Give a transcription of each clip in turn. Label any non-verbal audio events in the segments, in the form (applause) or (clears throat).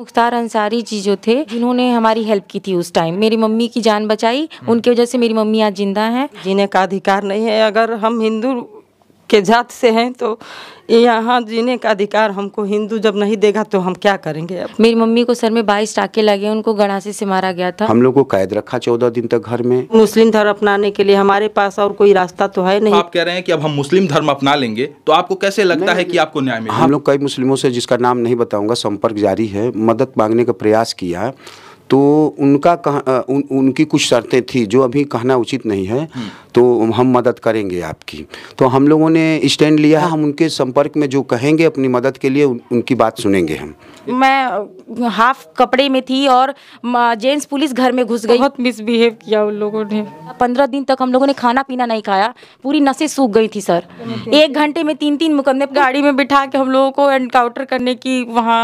मुख्तार अंसारी जी जो थे जिन्होंने हमारी हेल्प की थी उस टाइम मेरी मम्मी की जान बचाई हम्म। उनकी वजह से मेरी मम्मी आज जिंदा हैं जीने का अधिकार नहीं है अगर हम हिंदू के जात से हैं तो यहाँ जीने का अधिकार हमको हिंदू जब नहीं देगा तो हम क्या करेंगे अब मेरी मम्मी को सर में बाईस टाके लगे उनको गणासी से मारा गया था हम लोग को कैद रखा चौदह दिन तक घर में मुस्लिम धर्म अपनाने के लिए हमारे पास और कोई रास्ता तो है नहीं तो आप कह रहे हैं कि अब हम मुस्लिम धर्म अपना लेंगे तो आपको कैसे लगता है की आपको न्याय हम लोग कई मुस्लिमों से जिसका नाम नहीं बताऊंगा संपर्क जारी है मदद मांगने का प्रयास किया तो उनका कह, उन, उनकी कुछ शर्तें थी जो अभी कहना उचित नहीं है हम्म। तो हम मदद करेंगे आपकी तो हम लोगों ने स्टैंड लिया है हम उनके संपर्क में जो कहेंगे अपनी मदद के लिए उन, उनकी बात सुनेंगे हम मैं हाफ कपड़े में थी और जेंट्स पुलिस घर में घुस गई बहुत मिसबिहेव किया उन लोगों ने पंद्रह दिन तक हम लोगों ने खाना पीना नहीं खाया पूरी नशे सूख गई थी सर एक घंटे में तीन तीन मुकदमे गाड़ी में बिठा के हम लोगों को एनकाउंटर करने की वहाँ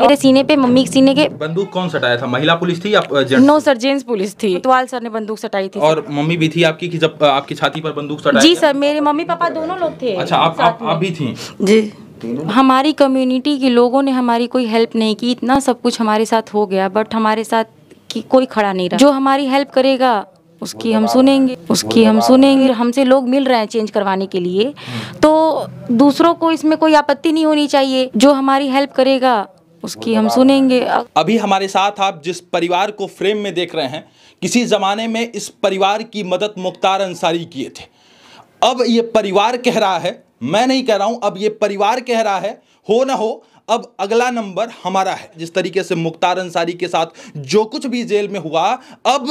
मेरे सीने पे मम्मी के सीने के बंदूक कौन सटाया था महिला पुलिस थी या नो सर जेंट्स पुलिस थी सर ने बंदूक सटाई थी और मम्मी भी थी आपकी जब आपकी छाती पर बंदूक सटाई जी सर मेरे मम्मी पापा दोनों लोग थे अच्छा आप आप, आप भी थी जी हमारी कम्युनिटी के लोगों ने हमारी कोई हेल्प नहीं की इतना सब कुछ हमारे साथ हो गया बट हमारे साथ की कोई खड़ा नहीं रहा जो हमारी हेल्प करेगा उसकी हम सुनेंगे उसकी हम सुनेंगे हमसे लोग मिल रहे हैं चेंज करवाने के लिए हम्म। तो दूसरों को इसमें कोई आपत्ति नहीं होनी चाहिए जो हमारी हेल्प करेगा उसकी हम सुनेंगे अभी हमारे साथ आप जिस परिवार को फ्रेम में देख रहे हैं किसी ज़माने में इस परिवार की मदद मुख्तार अंसारी किए थे अब ये परिवार कह रहा है मैं नहीं कह रहा हूं अब ये परिवार कह रहा है हो ना हो अब अगला नंबर हमारा है जिस तरीके से मुख्तार अंसारी के साथ जो कुछ भी जेल में हुआ अब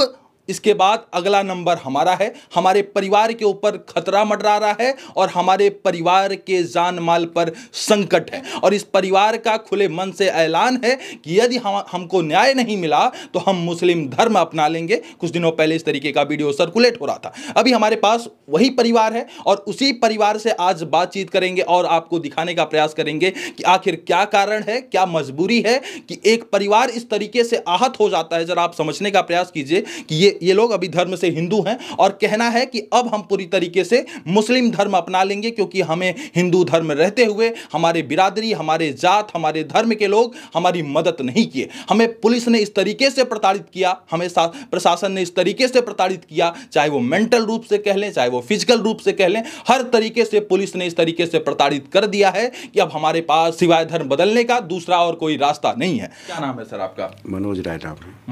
इसके बाद अगला नंबर हमारा है हमारे परिवार के ऊपर खतरा मडरा रहा है और हमारे परिवार के जान माल पर संकट है और इस परिवार का खुले मन से ऐलान है कि यदि हम हमको न्याय नहीं मिला तो हम मुस्लिम धर्म अपना लेंगे कुछ दिनों पहले इस तरीके का वीडियो सर्कुलेट हो रहा था अभी हमारे पास वही परिवार है और उसी परिवार से आज बातचीत करेंगे और आपको दिखाने का प्रयास करेंगे कि आखिर क्या कारण है क्या मजबूरी है कि एक परिवार इस तरीके से आहत हो जाता है जरा आप समझने का प्रयास कीजिए कि ये ये लोग अभी धर्म से हिंदू हैं और कहना है कि अब हम पूरी तरीके से मुस्लिम धर्म अपना लेंगे क्योंकि हमें हिंदू धर्म रहते हुए हमारे बिरादरी हमारे जात हमारे धर्म के लोग हमारी मदद नहीं किए हमें पुलिस ने इस तरीके से प्रताड़ित किया हमें प्रशासन ने इस तरीके से प्रताड़ित किया चाहे वो मेंटल रूप से कह लें चाहे वो फिजिकल रूप से कह लें हर तरीके से पुलिस ने इस तरीके से प्रताड़ित कर दिया है कि अब हमारे पास सिवाय धर्म बदलने का दूसरा और कोई रास्ता नहीं है क्या नाम है सर आपका मनोज राय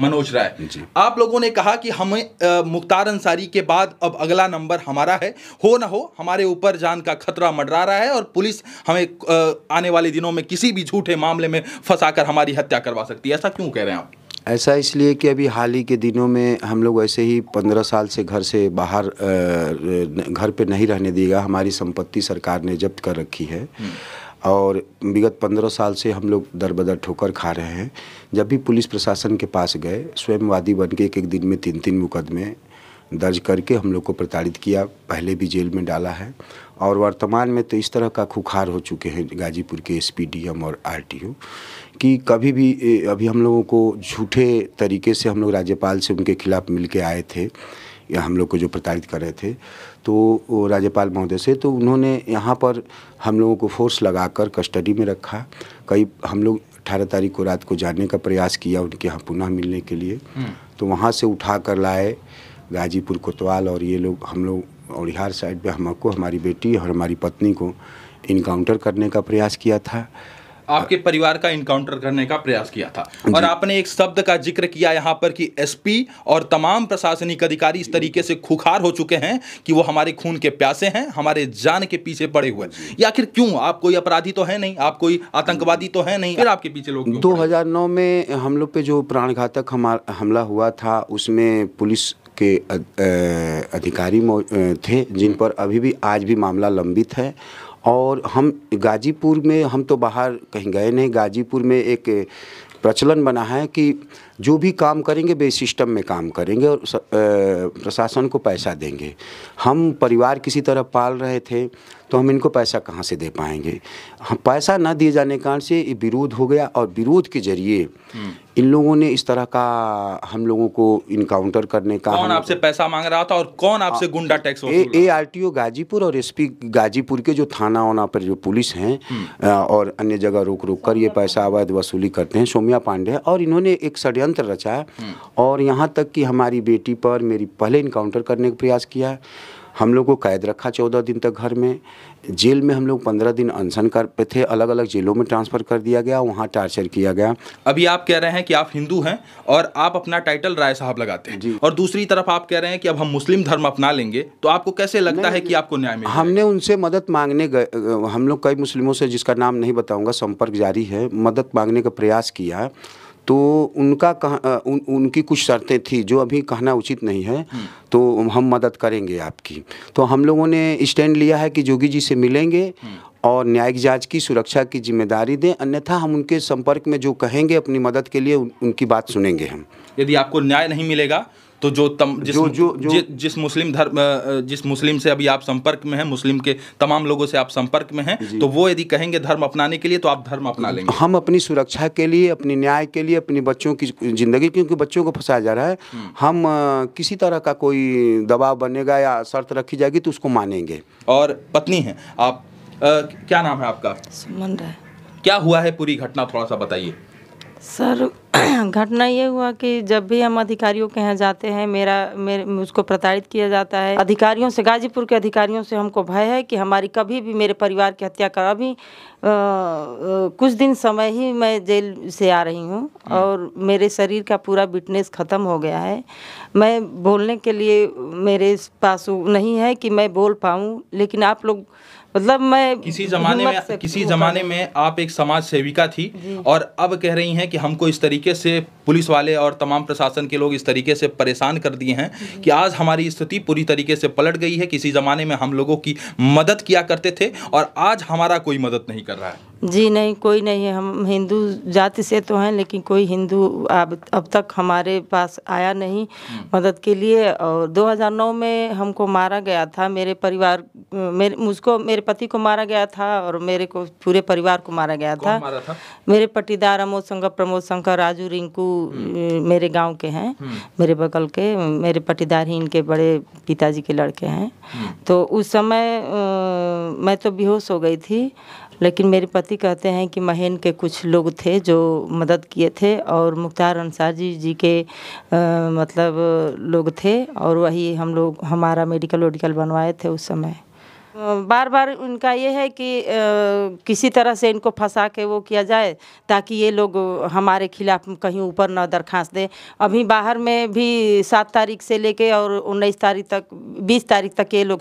मनोज राय आप लोगों ने कहा कि हमें मुख्तार अंसारी के बाद अब अगला नंबर हमारा है हो ना हो हमारे ऊपर जान का खतरा मंडरा रहा है और पुलिस हमें आने वाले दिनों में किसी भी झूठे मामले में फंसाकर हमारी हत्या करवा सकती है ऐसा क्यों कह रहे हैं आप ऐसा इसलिए कि अभी हाल ही के दिनों में हम लोग ऐसे ही पंद्रह साल से घर से बाहर घर पे नहीं रहने देगा हमारी संपत्ति सरकार ने जब्त कर रखी है हम्म। और विगत पंद्रह साल से हम लोग दर बदर ठोकर खा रहे हैं जब भी पुलिस प्रशासन के पास गए स्वयंवादी बन के एक एक दिन में तीन तीन मुकदमे दर्ज करके हम लोग को प्रताड़ित किया पहले भी जेल में डाला है और वर्तमान में तो इस तरह का खुखार हो चुके हैं गाजीपुर के एस और आर कि कभी भी अभी हम लोगों को झूठे तरीके से हम लोग राज्यपाल से उनके खिलाफ़ मिल के आए थे या हम लोग को जो प्रताड़ित कर रहे थे तो राज्यपाल महोदय से तो उन्होंने यहाँ पर हम लोगों को फोर्स लगाकर कस्टडी में रखा कई हम लोग अट्ठारह तारीख को रात को जाने का प्रयास किया उनके यहाँ पुनः मिलने के लिए हम्म। तो वहाँ से उठा कर लाए गाजीपुर कोतवाल और ये लोग हम लोग और साइड पे हमको हमारी बेटी और हमारी पत्नी को इनकाउंटर करने का प्रयास किया था आपके परिवार का इनकाउंटर करने का प्रयास किया था और आपने एक शब्द का जिक्र किया यहाँ पर कि एसपी और तमाम प्रशासनिक अधिकारी इस तरीके से खुखार हो चुके हैं कि वो हमारे खून के प्यासे हैं हमारे जान के पीछे पड़े हुए या फिर क्यों आप कोई अपराधी तो है नहीं आप कोई आतंकवादी तो है नहीं फिर आपके पीछे लोग दो में हम लोग पे जो प्राणघातक हमला हुआ था उसमें पुलिस के अधिकारी थे जिन पर अभी भी आज भी मामला लंबित है और हम गाजीपुर में हम तो बाहर कहीं गए नहीं गाजीपुर में एक प्रचलन बना है कि जो भी काम करेंगे वे सिस्टम में काम करेंगे और प्रशासन को पैसा देंगे हम परिवार किसी तरह पाल रहे थे तो हम इनको पैसा कहाँ से दे पाएंगे हम पैसा ना दिए जाने के कारण से ये विरोध हो गया और विरोध के जरिए हम्म। इन लोगों ने इस तरह का हम लोगों को इनकाउंटर करने का कौन आपसे पैसा मांग रहा था और कौन आपसे गुंडा tax A A R T O Ghazipur और एस पी गाजीपुर के जो थाना वाना पर जो पुलिस हैं हम्म। और अन्य जगह रोक रोक कर ये हाँ। पैसा अवैध वसूली करते हैं सोम्या पांडे और इन्होंने एक षड्यंत्र षडयंत्र रचा हम्म। और यहाँ तक कि हमारी बेटी पर मेरी पहले इनकाउंटर करने का प्रयास किया हम लोग को कैद रखा चौदह दिन तक घर में जेल में हम लोग पंद्रह दिन अनशन कर पे थे अलग अलग जेलों में ट्रांसफ़र कर दिया गया वहाँ टार्चर किया गया अभी आप कह रहे हैं कि आप हिंदू हैं और आप अपना टाइटल राय साहब लगाते हैं जी और दूसरी तरफ आप कह रहे हैं कि अब हम मुस्लिम धर्म अपना लेंगे तो आपको कैसे लगता है कि आपको न्याय मिले हमने उनसे मदद मांगने गए हम लोग कई मुस्लिमों से जिसका नाम नहीं बताऊँगा संपर्क जारी है मदद मांगने का प्रयास किया तो उनका कह, उन, उनकी कुछ शर्तें थी जो अभी कहना उचित नहीं है हम्म। तो हम मदद करेंगे आपकी तो हम लोगों ने स्टैंड लिया है कि जोगी जी से मिलेंगे हम्म। और न्यायिक जांच की सुरक्षा की जिम्मेदारी दें अन्यथा हम उनके संपर्क में जो कहेंगे अपनी मदद के लिए उनकी बात सुनेंगे हम यदि आपको न्याय नहीं मिलेगा तो जो तम जिस जो, जो, जो, जि, जिस मुस्लिम धर्म जिस मुस्लिम से अभी आप संपर्क में हैं मुस्लिम के तमाम लोगों से आप संपर्क में हैं तो वो यदि कहेंगे धर्म अपनाने के लिए तो आप धर्म अपना लेंगे हम अपनी सुरक्षा के लिए अपने न्याय के लिए अपने बच्चों की ज़िंदगी क्योंकि बच्चों को फंसाया जा रहा है हम्म। हम किसी तरह का कोई दबाव बनेगा या शर्त रखी जाएगी तो उसको मानेंगे और पत्नी है आप क्या नाम है आपका क्या हुआ है पूरी घटना थोड़ा सा बताइए सर (clears throat) घटना ये हुआ कि जब भी हम अधिकारियों के यहाँ जाते हैं मेरा मेरे मुझको प्रताड़ित किया जाता है अधिकारियों से गाजीपुर के अधिकारियों से हमको भय है कि हमारी कभी भी मेरे परिवार की हत्या का अभी कुछ दिन समय ही मैं जेल से आ रही हूँ हम्म। और मेरे शरीर का पूरा बिटनेस ख़त्म हो गया है मैं बोलने के लिए मेरे पास नहीं है कि मैं बोल पाऊँ लेकिन आप लोग मतलब मैं किसी जमाने में किसी जमाने में आप एक समाज सेविका थी और अब कह रही हैं कि हमको इस तरीके तरीके से पुलिस वाले और तमाम प्रशासन के लोग इस तरीके से परेशान कर दिए हैं कि आज हमारी स्थिति पूरी तरीके से पलट गई है किसी ज़माने में हम लोगों की मदद किया करते थे और आज हमारा कोई मदद नहीं कर रहा है जी नहीं कोई नहीं है हम हिंदू जाति से तो हैं लेकिन कोई हिंदू अब अब तक हमारे पास आया नहीं हम्म। मदद के लिए और 2009 में हमको मारा गया था मेरे परिवार मेरे मुझको मेरे पति को मारा गया था और मेरे को पूरे परिवार को मारा गया था, मारा था मेरे पटीदार अमोद शंकर प्रमोद शंकर राजू रिंकू हम्म। मेरे गाँव के हैं हम्म। मेरे बगल के मेरे पटीदार ही इनके बड़े पिताजी के लड़के हैं तो उस समय मैं तो बेहोश हो गई थी लेकिन मेरे पति कहते हैं कि महेन के कुछ लोग थे जो मदद किए थे और मुख्तार अंसार जी जी के आ, मतलब लोग थे और वही हम लोग हमारा मेडिकल वेडिकल बनवाए थे उस समय बार बार उनका ये है कि आ, किसी तरह से इनको फंसा के वो किया जाए ताकि ये लोग हमारे खिलाफ कहीं ऊपर ना दरखास्त दें अभी बाहर में भी सात तारीख से लेके और उन्नीस तारीख तक बीस तारीख तक ये लोग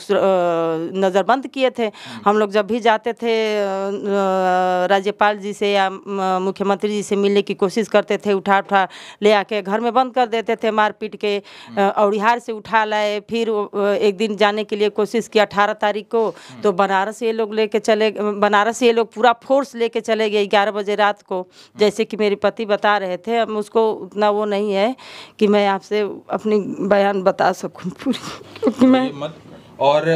नज़रबंद किए थे हम्म। हम लोग जब भी जाते थे राज्यपाल जी से या मुख्यमंत्री जी से मिलने की कोशिश करते थे उठा उठा ले आके घर में बंद कर देते थे मार के हम्म। और औरिहार से उठा लाए फिर एक दिन जाने के लिए कोशिश किया अठारह तारीख को तो बनारस ये लोग लेके चले बनारस ये लोग पूरा फोर्स लेके चले गए ग्यारह बजे रात को जैसे कि मेरे पति बता रहे थे अब उसको उतना वो नहीं है कि मैं आपसे अपनी बयान बता सकूँ पूरी क्योंकि (laughs) मैं और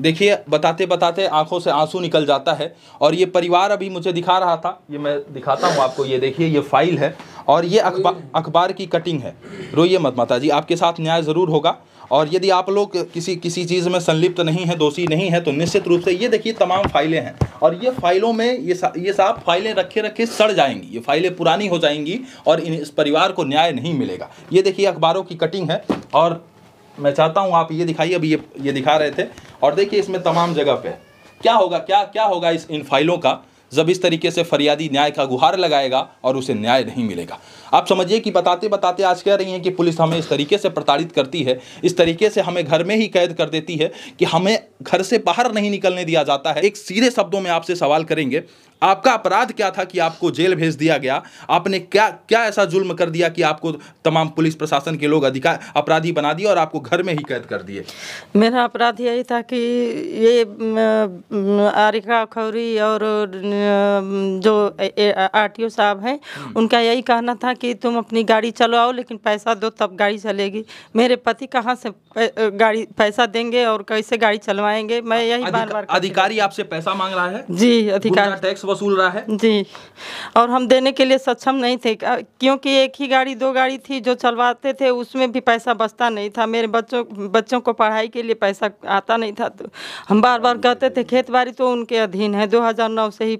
देखिए बताते बताते आंखों से आंसू निकल जाता है और ये परिवार अभी मुझे दिखा रहा था ये मैं दिखाता हूँ आपको ये देखिए ये फाइल है और ये अखबार अखबार की कटिंग है रोइए मत माता जी आपके साथ न्याय ज़रूर होगा और यदि आप लोग किसी किसी चीज़ में संलिप्त नहीं है दोषी नहीं है तो निश्चित रूप से ये देखिए तमाम फाइलें हैं और ये फाइलों में ये सा, ये साहब फाइलें रखे रखे सड़ जाएंगी ये फाइलें पुरानी हो जाएंगी और इन इस परिवार को न्याय नहीं मिलेगा ये देखिए अखबारों की कटिंग है और मैं चाहता हूँ आप ये दिखाइए अभी ये ये दिखा रहे थे और देखिए इसमें तमाम जगह पर क्या होगा क्या क्या होगा इस इन फाइलों का जब इस तरीके से फरियादी न्याय का गुहार लगाएगा और उसे न्याय नहीं मिलेगा आप समझिए कि बताते बताते आज कह रही हैं कि पुलिस हमें इस तरीके से प्रताड़ित करती है इस तरीके से हमें घर में ही कैद कर देती है कि हमें घर से बाहर नहीं निकलने दिया जाता है एक सीधे शब्दों में आपसे सवाल करेंगे आपका अपराध क्या था कि आपको जेल भेज दिया गया आपने क्या क्या ऐसा जुल्म कर दिया कि आपको तमाम पुलिस प्रशासन के लोग अधिकार अपराधी बना दिए और आपको घर में ही कैद कर दिए मेरा अपराध यही था कि ये आरिका खौरी और जो आर टी साहब हैं हम्म। उनका यही कहना था कि तुम अपनी गाड़ी चलवाओ लेकिन पैसा दो तब गाड़ी चलेगी मेरे पति कहाँ से गाड़ी पैसा देंगे और कैसे गाड़ी चलवाएंगे मैं यही बार बार अधिकारी आपसे पैसा मांग रहा है जी अधिकारी टैक्स वसूल रहा है जी और हम देने के लिए सक्षम नहीं थे क्योंकि एक ही गाड़ी दो गाड़ी थी जो चलवाते थे उसमें भी पैसा बचता नहीं था मेरे बच्चों बच्चों को पढ़ाई के लिए पैसा आता नहीं था तो हम बार बार कहते थे खेत बाड़ी तो उनके अधीन है 2009 से ही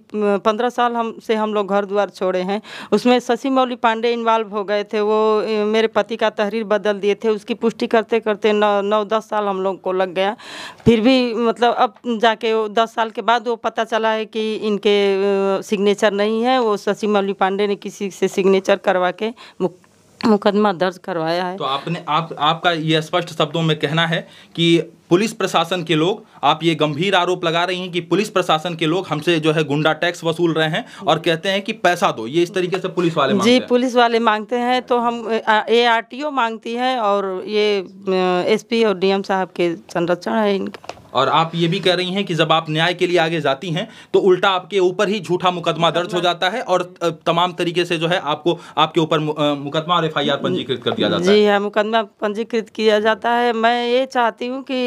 पंद्रह साल हम से हम लोग घर द्वार छोड़े हैं उसमें शशि मौली पांडे इन्वॉल्व हो गए थे वो मेरे पति का तहरीर बदल दिए थे उसकी पुष्टि करते करते नौ नौ दस साल हम लोग को लग गया फिर भी मतलब अब जाके दस साल के बाद वो पता चला है कि इनके सिग्नेचर नहीं है वो शशि मौली पांडे ने किसी से सिग्नेचर करवा के मुकदमा दर्ज करवाया है तो आपने आप आपका ये स्पष्ट शब्दों में कहना है कि पुलिस प्रशासन के लोग आप ये गंभीर आरोप लगा रही हैं कि पुलिस प्रशासन के लोग हमसे जो है गुंडा टैक्स वसूल रहे हैं और कहते हैं कि पैसा दो ये इस तरीके से पुलिस वाले मांगते जी पुलिस वाले मांगते हैं तो हम ए आर मांगती है और ये एस और डी साहब के संरक्षण है इनका और आप ये भी कह रही हैं कि जब आप न्याय के लिए आगे जाती हैं तो उल्टा आपके ऊपर ही झूठा मुकदमा दर्ज हो जाता है और तमाम तरीके से जो है आपको आपके ऊपर मुकदमा और एफ पंजीकृत कर दिया जाता है जी हाँ मुकदमा पंजीकृत किया जाता है मैं ये चाहती हूँ कि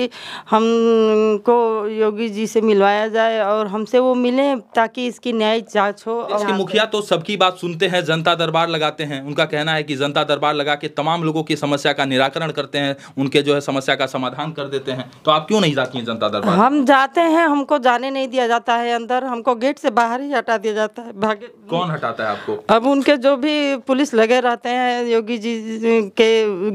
हमको योगी जी से मिलवाया जाए और हमसे वो मिले ताकि इसकी न्याय जाँच हो इसके हाँ। मुखिया तो सबकी बात सुनते हैं जनता दरबार लगाते हैं उनका कहना है कि जनता दरबार लगा के तमाम लोगों की समस्या का निराकरण करते हैं उनके जो है समस्या का समाधान कर देते हैं तो आप क्यों नहीं जाती हैं जनता दरबार हम जाते हैं हमको जाने नहीं दिया जाता है अंदर हमको गेट से बाहर ही हटा दिया जाता है भागे कौन हटाता है आपको अब उनके जो भी पुलिस लगे रहते हैं योगी जी के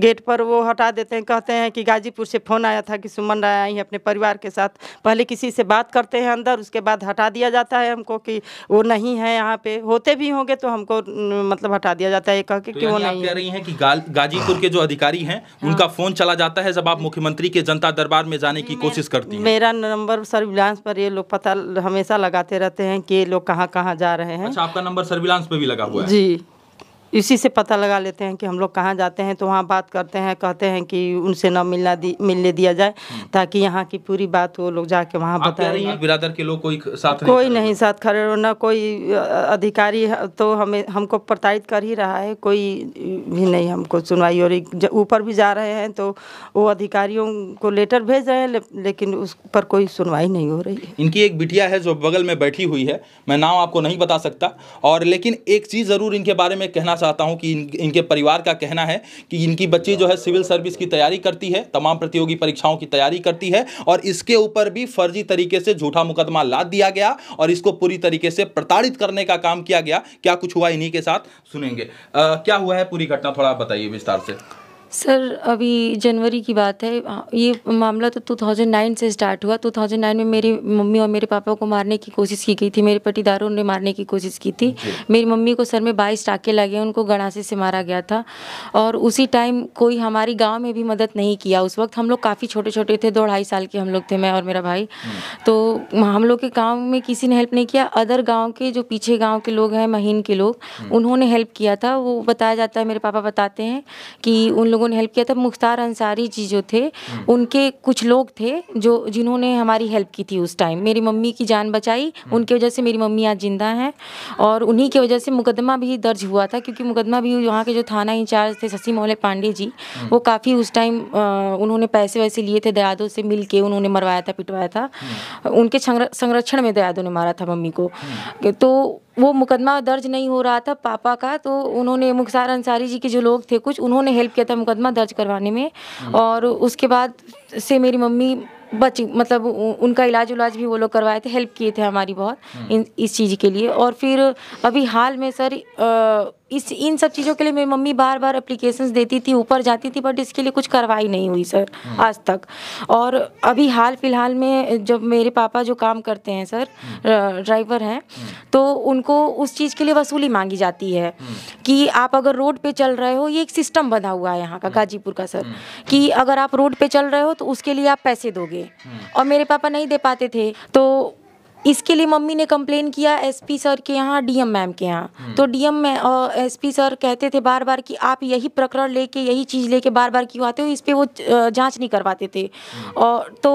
गेट पर वो हटा देते हैं कहते हैं कि गाजीपुर से फ़ोन आया था कि सुमन राय आई अपने परिवार के साथ पहले किसी से बात करते हैं अंदर उसके बाद हटा दिया जाता है हमको कि वो नहीं है यहाँ पे होते भी होंगे तो हमको मतलब हटा दिया जाता है कह के तो कि वो नहीं कह रही है कि गाजीपुर के जो अधिकारी हैं हाँ। उनका फ़ोन चला जाता है जब आप मुख्यमंत्री के जनता दरबार में जाने की कोशिश करते रहती है मेरा नंबर सर्विलांस पर ये लोग पता हमेशा लगाते रहते हैं कि ये लोग कहाँ कहाँ जा रहे हैं अच्छा आपका नंबर सर्विलांस पे भी लगा हुआ है जी इसी से पता लगा लेते हैं कि हम लोग कहाँ जाते हैं तो वहाँ बात करते हैं कहते हैं कि उनसे न मिलना दी मिलने दिया जाए हम्म। ताकि यहाँ की पूरी बात वो लोग जाके वहाँ बता रही हैं बिरादर के लोग कोई साथ कोई नहीं, नहीं साथ खड़े हो ना कोई अधिकारी तो हमें हमको प्रताड़ित कर ही रहा है कोई भी नहीं हमको सुनवाई और ऊपर भी जा रहे हैं तो वो अधिकारियों को लेटर भेज रहे हैं ले, लेकिन उस पर कोई सुनवाई नहीं हो रही है इनकी एक बिटिया है जो बगल में बैठी हुई है मैं नाम आपको नहीं बता सकता और लेकिन एक चीज़ ज़रूर इनके बारे में कहना चाहता हूं कि इन, इनके परिवार का कहना है कि इनकी बच्ची जो है सिविल सर्विस की तैयारी करती है तमाम प्रतियोगी परीक्षाओं की तैयारी करती है और इसके ऊपर भी फर्जी तरीके से झूठा मुकदमा लाद दिया गया और इसको पूरी तरीके से प्रताड़ित करने का काम किया गया क्या कुछ हुआ इन्हीं के साथ सुनेंगे आ, क्या हुआ है पूरी घटना थोड़ा बताइए विस्तार से सर अभी जनवरी की बात है ये मामला तो 2009 से स्टार्ट हुआ 2009 में मेरी मम्मी और मेरे पापा को मारने की कोशिश की गई थी मेरे पटीदारों ने मारने की कोशिश की थी मेरी मम्मी को सर में बाईस टाके लगे उनको गणासे से मारा गया था और उसी टाइम कोई हमारी गांव में भी मदद नहीं किया उस वक्त हम लोग काफ़ी छोटे छोटे थे दो ढाई साल के हम लोग थे मैं और मेरा भाई हम्म। तो हम लोग के गाँव में किसी ने हेल्प नहीं किया अदर गाँव के जो पीछे गाँव के लोग हैं महीन के लोग हम्म। उन्होंने हेल्प किया था वो बताया जाता है मेरे पापा बताते हैं कि उन लोग लोगों ने हेल्प किया था मुख्तार अंसारी जी जो थे उनके कुछ लोग थे जो जिन्होंने हमारी हेल्प की थी उस टाइम मेरी मम्मी की जान बचाई उनकी वजह से मेरी मम्मी आज जिंदा हैं और उन्हीं की वजह से मुकदमा भी दर्ज हुआ था क्योंकि मुकदमा भी वहाँ के जो थाना इंचार्ज थे शशि मोहल्ले पांडे जी वो काफ़ी उस टाइम उन्होंने पैसे वैसे लिए थे दयादों से मिल के उन्होंने मरवाया था पिटवाया था उनके संरक्षण में दयादों ने मारा था मम्मी को तो वो मुकदमा दर्ज नहीं हो रहा था पापा का तो उन्होंने मुख्तार अंसारी जी के जो लोग थे कुछ उन्होंने हेल्प किया था मुकदमा दर्ज करवाने में हम्म। और उसके बाद से मेरी मम्मी बची मतलब उनका इलाज उलाज भी वो लोग करवाए थे हेल्प किए थे हमारी बहुत हम्म। इन इस चीज़ के लिए और फिर अभी हाल में सर आ, इस इन सब चीज़ों के लिए मेरी मम्मी बार बार अप्लीकेशन देती थी ऊपर जाती थी बट इसके लिए कुछ कार्रवाई नहीं हुई सर हम्म। आज तक और अभी हाल फिलहाल में जब मेरे पापा जो काम करते हैं सर हम्म। ड्राइवर हैं हम्म। तो उनको उस चीज़ के लिए वसूली मांगी जाती है कि आप अगर रोड पे चल रहे हो ये एक सिस्टम बना हुआ है यहाँ का गाजीपुर का सर कि अगर आप रोड पर चल रहे हो तो उसके लिए आप पैसे दोगे और मेरे पापा नहीं दे पाते थे तो इसके लिए मम्मी ने कंप्लेन किया एसपी सर के यहाँ डीएम मैम के यहाँ हम्म। तो डीएम और एस सर कहते थे बार बार कि आप यही प्रकरण लेके यही चीज़ लेके बार बार क्यों आते हो इस पर वो जांच नहीं करवाते थे हम्म। और तो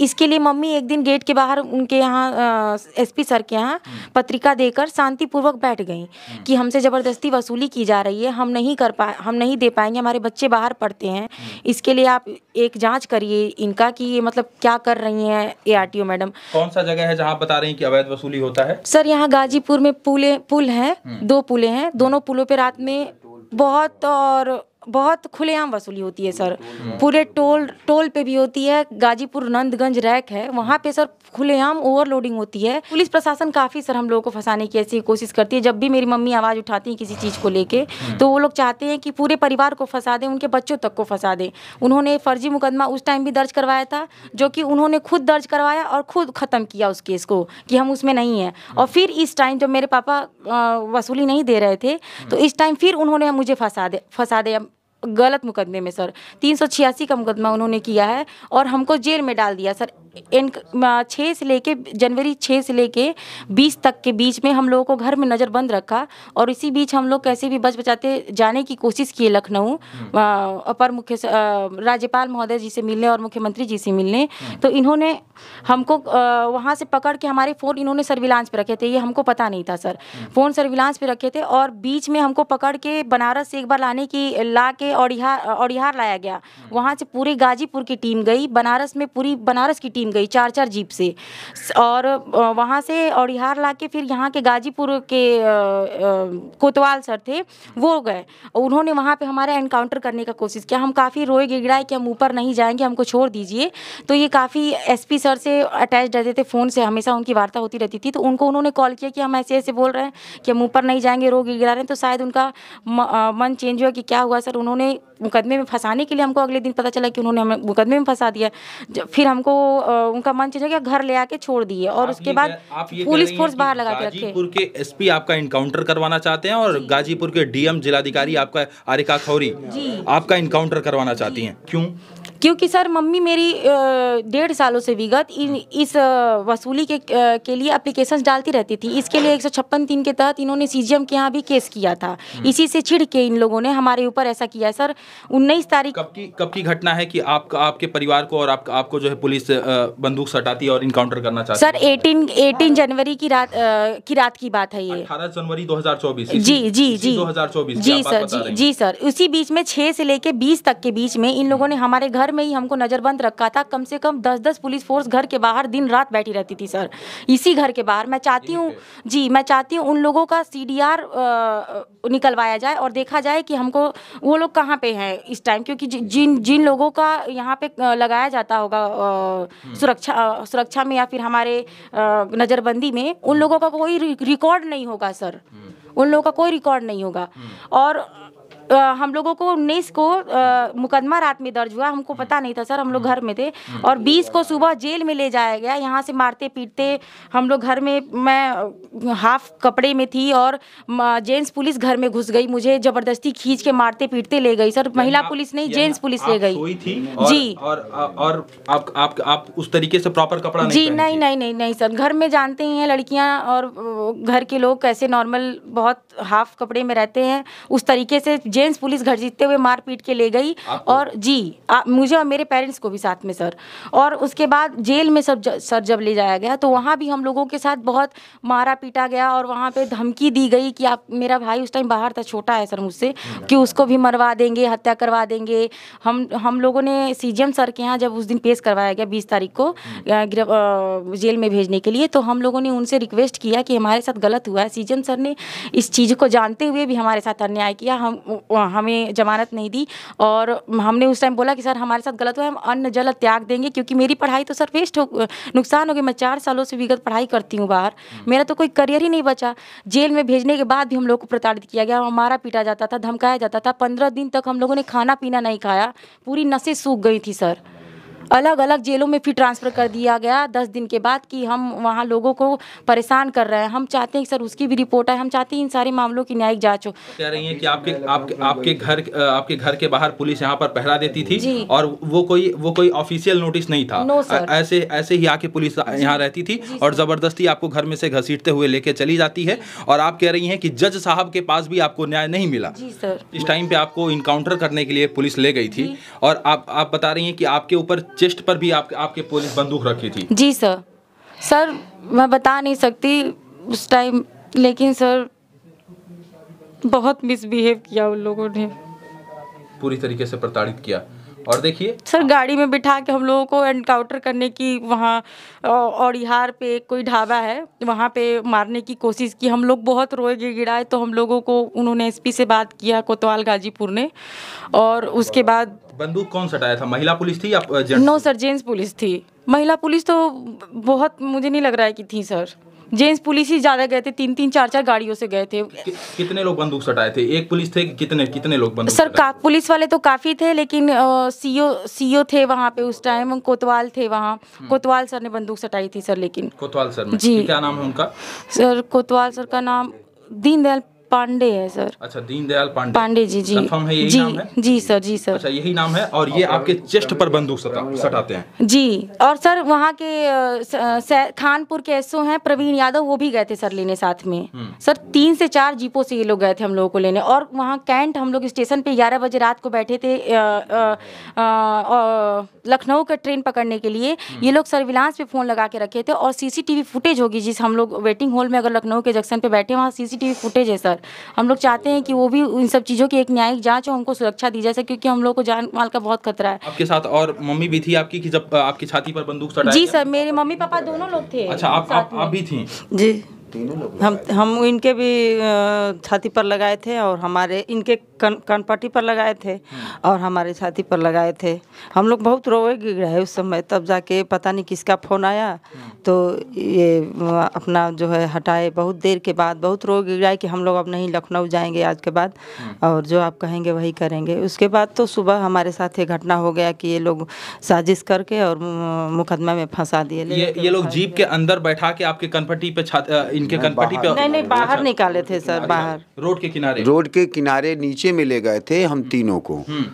इसके लिए मम्मी एक दिन गेट के बाहर उनके यहाँ एसपी सर के यहाँ पत्रिका देकर शांतिपूर्वक बैठ गई कि हमसे ज़बरदस्ती वसूली की जा रही है हम नहीं कर पाए हम नहीं दे पाएंगे हमारे बच्चे बाहर पढ़ते हैं इसके लिए आप एक जांच करिए इनका कि ये मतलब क्या कर रही हैं ए आर मैडम कौन सा जगह है जहाँ बता रही है कि अवैध वसूली होता है सर यहाँ गाजीपुर में पुले पुल हैं हम्म। दो पुले हैं दोनों पुलों पर रात में बहुत और बहुत खुलेआम वसूली होती है सर तो पूरे टोल टोल पे भी होती है गाजीपुर नंदगंज रैक है वहाँ पे सर खुलेआम ओवरलोडिंग होती है पुलिस प्रशासन काफ़ी सर हम लोगों को फंसाने की ऐसी कोशिश करती है जब भी मेरी मम्मी आवाज़ उठाती है किसी चीज़ को लेके हम्म। तो वो लोग चाहते हैं कि पूरे परिवार को फंसा दें उनके बच्चों तक को फंसा दें उन्होंने फर्जी मुकदमा उस टाइम भी दर्ज करवाया था जो कि उन्होंने खुद दर्ज करवाया और खुद ख़त्म किया उस केस को कि हम उसमें नहीं हैं और फिर इस टाइम जब मेरे पापा वसूली नहीं दे रहे थे तो हम्म। इस टाइम फिर उन्होंने मुझे फंसा दे फंसा दे गलत मुकदमे में सर तीन का मुकदमा उन्होंने किया है और हमको जेल में डाल दिया सर इन छः से लेके जनवरी छः से लेके बीस तक के बीच में हम लोगों को घर में नज़र बंद रखा और इसी बीच हम लोग कैसे भी बच बचाते जाने की कोशिश किए लखनऊ हम्म। अपर मुख्य राज्यपाल महोदय जी से मिलने और मुख्यमंत्री जी से मिलने हम्म। तो इन्होंने हमको वहाँ से पकड़ के हमारे फ़ोन इन्होंने सर्विलांस पर रखे थे ये हमको पता नहीं था सर हम्म। फ़ोन सर्विलांस पर रखे थे और बीच में हमको पकड़ के बनारस से एक बार लाने की ला के औड़िहार औड़िहार लाया गया वहाँ से पूरे गाजीपुर की टीम गई बनारस में पूरी बनारस की टीम टीम गई चार चार जीप से और वहाँ से औरिहार ला के फिर यहाँ के गाजीपुर के कोतवाल सर थे वो गए उन्होंने वहाँ पे हमारा एनकाउंटर करने का कोशिश किया हम काफ़ी रोए गिगड़ाए कि हम ऊपर नहीं जाएंगे हमको छोड़ दीजिए तो ये काफ़ी एसपी सर से अटैच रहते थे फ़ोन से हमेशा उनकी वार्ता होती रहती थी तो उनको उन्होंने कॉल किया कि हम ऐसे ऐसे बोल रहे हैं कि हम ऊपर नहीं जाएंगे रो गिरा रहे हैं तो शायद उनका मन चेंज हुआ कि क्या हुआ सर उन्होंने मुकदमे में फंसाने के लिए हमको अगले दिन पता चला कि उन्होंने हमें मुकदमे में फंसा दिया फिर हमको उनका मन चीज घर ले आके छोड़ दिए और उसके बाद पुलिस फोर्स बाहर लगा के रखे गाजीपुर के एसपी आपका इनकाउंटर करवाना चाहते हैं और गाजीपुर के डीएम जिलाधिकारी आपका आरिका खौरी आपका इनकाउंटर करवाना चाहती हैं क्यों क्योंकि सर मम्मी मेरी डेढ़ सालों से विगत इस वसूली के के लिए अप्लीकेशन डालती रहती थी इसके लिए एक सौ छप्पन तीन के तहत इन्होंने सी के यहाँ भी केस किया था हम्म। इसी से छिड़ के इन लोगों ने हमारे ऊपर ऐसा किया सर उन्नीस तारीख कब की कब की घटना है कि आप आपके परिवार को और आप, आपको जो है पुलिस बंदूक सटाती और इनकाउंटर करना चाहती सर एटीन एटीन जनवरी की रात की रात की बात है ये अठारह जनवरी दो जी जी जी दो जी सर जी जी सर उसी बीच में छह से लेके बीस तक के बीच में इन लोगों ने हमारे घर घर में ही हमको नज़रबंद रखा था कम से कम दस दस पुलिस फोर्स घर के बाहर दिन रात बैठी रहती थी सर इसी घर के बाहर मैं चाहती हूँ जी मैं चाहती हूँ उन लोगों का सी निकलवाया जाए और देखा जाए कि हमको वो लोग कहाँ पे हैं इस टाइम क्योंकि जिन जिन लोगों का यहाँ पे लगाया जाता होगा हम्म। सुरक्षा सुरक्षा में या फिर हमारे नज़रबंदी में उन लोगों का कोई रिकॉर्ड नहीं होगा सर हम्म। उन लोगों का कोई रिकॉर्ड नहीं होगा हम्म। और हम लोगों को उन्नीस को मुकदमा रात में दर्ज हुआ हमको पता नहीं था सर हम लोग घर में थे और बीस को सुबह जेल में ले जाया गया यहाँ से मारते पीटते हम लोग घर में मैं हाफ कपड़े में थी और जेंट्स पुलिस घर में घुस गई मुझे जबरदस्ती खींच के मारते पीटते ले गई सर महिला पुलिस नहीं जेंट्स पुलिस ले गई थी जी और और आप आप आप उस तरीके से प्रॉपर कपड़ा नहीं जी नहीं नहीं नहीं नहीं सर घर में जानते ही हैं लड़कियां और घर के लोग कैसे नॉर्मल बहुत हाफ कपड़े में रहते हैं उस तरीके से जेंट्स पुलिस घर जीतते हुए मार पीट के ले गई और जी आ, मुझे और मेरे पेरेंट्स को भी साथ में सर और उसके बाद जेल में सब ज, सर जब ले जाया गया तो वहाँ भी हम लोगों के साथ बहुत मारा पीटा गया और वहाँ पे धमकी दी गई कि आप मेरा भाई उस टाइम बाहर था छोटा है सर मुझसे हम्म। कि उसको भी मरवा देंगे हत्या करवा देंगे हम हम लोगों ने सी सर के यहाँ जब उस दिन पेश करवाया गया बीस तारीख को हम्म। जेल में भेजने के लिए तो हम लोगों ने उनसे रिक्वेस्ट किया कि हमारे साथ गलत हुआ है सीजन सर ने इस चीज़ को जानते हुए भी हमारे साथ अन्याय किया हम हमें जमानत नहीं दी और हमने उस टाइम बोला कि सर हमारे साथ गलत हुआ हम अन्न जल त्याग देंगे क्योंकि मेरी पढ़ाई तो सर वेस्ट हो नुकसान हो गया मैं चार सालों से विगत पढ़ाई करती हूँ बाहर हम्म। मेरा तो कोई करियर ही नहीं बचा जेल में भेजने के बाद भी हम लोग को प्रताड़ित किया गया हमारा पीटा जाता था धमकाया जाता था पंद्रह दिन तक हम लोगों ने खाना पीना नहीं खाया पूरी नशे सूख गई थी सर अलग अलग जेलों में फिर ट्रांसफ़र कर दिया गया दस दिन के बाद कि हम वहाँ लोगों को परेशान कर रहे हैं हम चाहते हैं सर उसकी भी रिपोर्ट आए हम चाहते हैं इन सारे मामलों की न्यायिक जांच हो कह रही हैं कि आपके आपके आपके घर आपके घर के बाहर पुलिस यहाँ पर पहरा देती थी और वो कोई वो कोई ऑफिशियल नोटिस नहीं था नो ऐसे ऐसे ही आके पुलिस यहाँ रहती थी और ज़बरदस्ती आपको घर में से घसीटते हुए लेके चली जाती है और आप कह रही है की जज साहब के पास भी आपको न्याय नहीं मिला इस टाइम पे आपको इनकाउंटर करने के लिए पुलिस ले गई थी और आप बता रही है की आपके ऊपर चेस्ट पर भी आप, आपके पुलिस बंदूक रखी थी जी सर सर मैं बता नहीं सकती उस टाइम लेकिन सर बहुत मिसबिहेव किया उन लोगों ने पूरी तरीके से प्रताड़ित किया और देखिए सर हाँ। गाड़ी में बिठा के हम लोगों को एनकाउंटर करने की वहाँ औरिहार पे कोई ढाबा है वहाँ पे मारने की कोशिश की हम लोग बहुत रोए गिड़गिड़ाए तो हम लोगों को उन्होंने एसपी से बात किया कोतवाल गाजीपुर ने और उसके बाद बंदूक कौन सटाया था महिला पुलिस थी या नो सर जेंट्स पुलिस थी महिला पुलिस तो बहुत मुझे नहीं लग रहा है कि थी सर जेंट्स पुलिस ही ज़्यादा गए थे तीन तीन चार चार गाड़ियों से गए थे कि, कितने लोग बंदूक सटाए थे एक पुलिस थे कितने कितने लोग बंदूक सर का, पुलिस वाले तो काफ़ी थे लेकिन सीओ सीओ थे वहाँ पे उस टाइम कोतवाल थे वहाँ हम्म। कोतवाल सर ने बंदूक सटाई थी सर लेकिन कोतवाल सर जी क्या नाम है उनका सर कोतवाल सर का नाम दीनदयाल पांडे है सर अच्छा दीनदयाल पांडे पांडे जी जी कंफर्म है यही जी, नाम है जी सर जी सर अच्छा यही नाम है और ये आपके चेस्ट पर बंदूक सटाते हैं जी और सर वहाँ के खानपुर के एसओ हैं प्रवीण यादव वो भी गए थे सर लेने साथ में हम्म। सर तीन से चार जीपो से ये लोग गए थे हम लोगों को लेने और वहाँ कैंट हम लोग स्टेशन पे ग्यारह बजे रात को बैठे थे लखनऊ का ट्रेन पकड़ने के लिए हम्म। ये लोग सर्विलांस पे फ़ोन लगा के रखे थे और सीसीटीवी फुटेज होगी जिस हम लोग वेटिंग हॉल में अगर लखनऊ के जंक्शन पे बैठे वहाँ सीसीटीवी फुटेज है सर हम लोग चाहते हैं कि वो भी इन सब चीज़ों की एक न्यायिक जाँच और उनको सुरक्षा दी जा सके क्योंकि हम लोग को जान माल का बहुत खतरा है आपके साथ और मम्मी भी थी आपकी जब आपकी छाती पर बंदूक जी सर मेरे मम्मी पापा दोनों लोग थे अच्छा आप, आप भी थी जी तीनों लोग हम हम इनके भी छाती पर लगाए थे और हमारे इनके कन कनपट्टी पर लगाए थे हम्म। और हमारे छाती पर लगाए थे हम लोग बहुत रोए रहे उस समय तब जाके पता नहीं किसका फ़ोन आया हम्म। तो ये अपना जो है हटाए बहुत देर के बाद बहुत रो गिराए कि हम लोग अब नहीं लखनऊ जाएंगे आज के बाद हम्म। और जो आप कहेंगे वही करेंगे उसके बाद तो सुबह हमारे साथ ये घटना हो गया कि ये लोग साजिश करके और मुकदमा में फंसा दिए ये ये लोग जीप के अंदर बैठा के आपके कनपट्टी पर छाती इनके गणपति पे नहीं नहीं अच्छा, बाहर अच्छा, निकाले अच्छा, थे सर बाहर रोड के किनारे रोड के किनारे नीचे में ले गए थे हम तीनों को हम्म।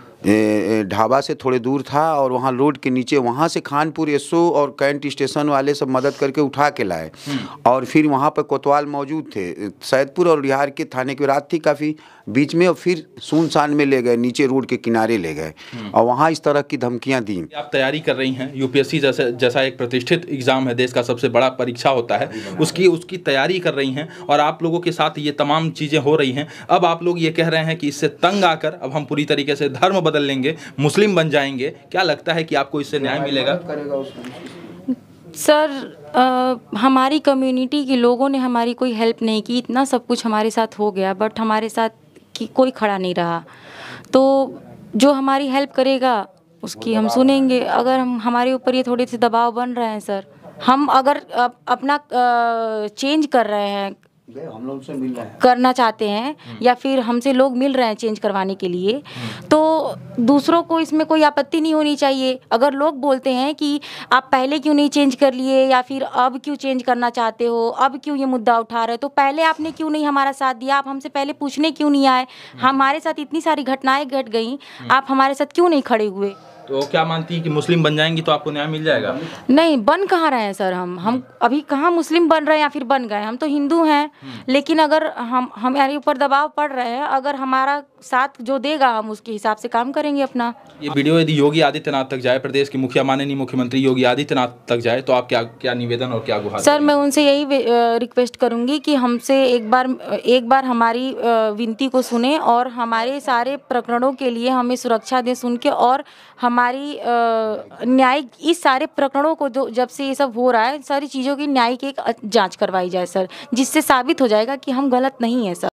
ढाबा से थोड़े दूर था और वहाँ रोड के नीचे वहाँ से खानपुर एसओ और कैंट स्टेशन वाले सब मदद करके उठा के लाए हम्म। और फिर वहाँ पर कोतवाल मौजूद थे सैदपुर और बिहार के थाने की रात थी काफ़ी बीच में और फिर सुनसान में ले गए नीचे रोड के किनारे ले गए हम्म। और वहाँ इस तरह की धमकियाँ दी आप तैयारी कर रही हैं यूपीएससी जैसे जैसा एक प्रतिष्ठित एग्ज़ाम है देश का सबसे बड़ा परीक्षा होता है उसकी उसकी तैयारी कर रही हैं और आप लोगों के साथ ये तमाम चीज़ें हो रही हैं अब आप लोग ये कह रहे हैं कि इससे तंग आकर अब हम पूरी तरीके से धर्म बदल लेंगे मुस्लिम बन जाएंगे क्या लगता है कि आपको इससे न्याय मिलेगा सर आ, हमारी कम्युनिटी के लोगों ने हमारी कोई हेल्प नहीं की इतना सब कुछ हमारे साथ हो गया बट हमारे साथ कि कोई खड़ा नहीं रहा तो जो हमारी हेल्प करेगा उसकी हम सुनेंगे अगर हम हमारे ऊपर ये थोड़े से दबाव बन रहे हैं सर हम अगर अपना चेंज कर रहे हैं हम लोग से मिल रहे हैं करना चाहते हैं हम्म। या फिर हमसे लोग मिल रहे हैं चेंज करवाने के लिए तो दूसरों को इसमें कोई आपत्ति नहीं होनी चाहिए अगर लोग बोलते हैं कि आप पहले क्यों नहीं चेंज कर लिए या फिर अब क्यों चेंज करना चाहते हो अब क्यों ये मुद्दा उठा रहे हो तो पहले आपने क्यों नहीं हमारा साथ दिया आप हमसे पहले पूछने क्यों नहीं आए हम्म। हमारे साथ इतनी सारी घटनाएं घट गई आप हमारे साथ क्यों नहीं खड़े हुए तो क्या मानती है कि मुस्लिम बन जाएंगी तो आपको न्याय मिल जाएगा नहीं बन कहाँ रहे हैं सर हम हम अभी कहाँ मुस्लिम बन रहे हैं या फिर बन गए हम तो हिंदू हैं हम्म। लेकिन अगर हम हमारे ऊपर दबाव पड़ रहे हैं अगर हमारा साथ जो देगा हम उसके हिसाब से काम करेंगे अपना ये वीडियो यदि योगी आदित्यनाथ तक जाए प्रदेश के मुखिया माननीय मुख्यमंत्री योगी आदित्यनाथ तक जाए तो आप क्या क्या निवेदन और क्या गुहार सर मैं उनसे यही रिक्वेस्ट करूंगी कि हमसे एक बार एक बार हमारी विनती को सुने और हमारे सारे प्रकरणों के लिए हमें सुरक्षा दें सुन के और हमारी न्यायिक इस सारे प्रकरणों को जो जब से ये सब हो रहा है सारी चीज़ों की न्यायिक एक जाँच करवाई जाए सर जिससे साबित हो जाएगा कि हम गलत नहीं है सर